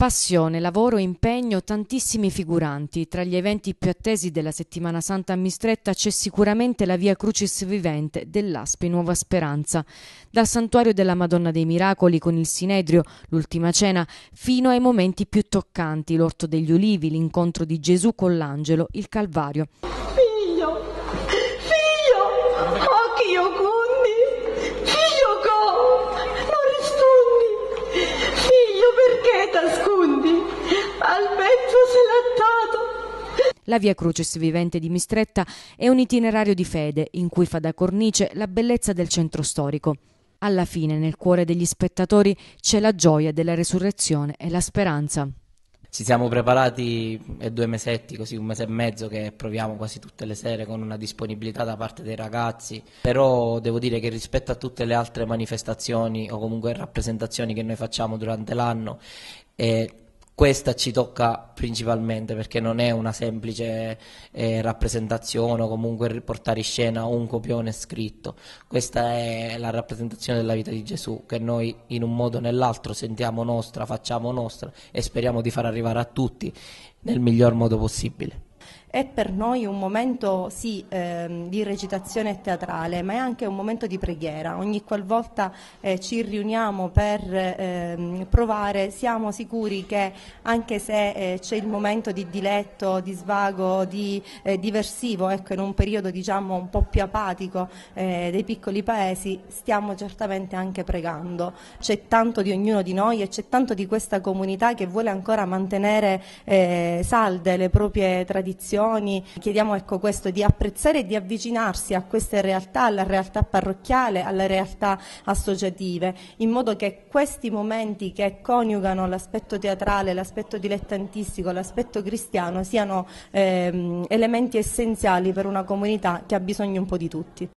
Passione, lavoro e impegno, tantissimi figuranti. Tra gli eventi più attesi della Settimana Santa a Mistretta c'è sicuramente la Via Crucis Vivente dell'Aspi Nuova Speranza. Dal santuario della Madonna dei Miracoli con il Sinedrio, l'ultima cena, fino ai momenti più toccanti, l'orto degli ulivi, l'incontro di Gesù con l'angelo, il Calvario. Figlio, figlio, occhio cuore. La Via Crucis Vivente di Mistretta è un itinerario di fede in cui fa da cornice la bellezza del centro storico. Alla fine, nel cuore degli spettatori, c'è la gioia della resurrezione e la speranza. Ci siamo preparati due mesetti, così un mese e mezzo che proviamo quasi tutte le sere con una disponibilità da parte dei ragazzi, però devo dire che rispetto a tutte le altre manifestazioni o comunque rappresentazioni che noi facciamo durante l'anno, eh, questa ci tocca principalmente perché non è una semplice eh, rappresentazione o comunque riportare in scena un copione scritto, questa è la rappresentazione della vita di Gesù che noi in un modo o nell'altro sentiamo nostra, facciamo nostra e speriamo di far arrivare a tutti nel miglior modo possibile è per noi un momento sì eh, di recitazione teatrale, ma è anche un momento di preghiera. Ogni qualvolta eh, ci riuniamo per eh, provare, siamo sicuri che anche se eh, c'è il momento di diletto, di svago, di eh, diversivo, ecco, in un periodo diciamo un po' più apatico eh, dei piccoli paesi, stiamo certamente anche pregando. C'è tanto di ognuno di noi e c'è tanto di questa comunità che vuole ancora mantenere salde le proprie tradizioni associazioni. Chiediamo ecco questo di apprezzare e di avvicinarsi a queste realtà, alla realtà parrocchiale, alle realtà associative, in modo che questi momenti che coniugano l'aspetto teatrale, l'aspetto dilettantistico, l'aspetto cristiano siano ehm, elementi essenziali per una comunità che ha bisogno un po' di tutti.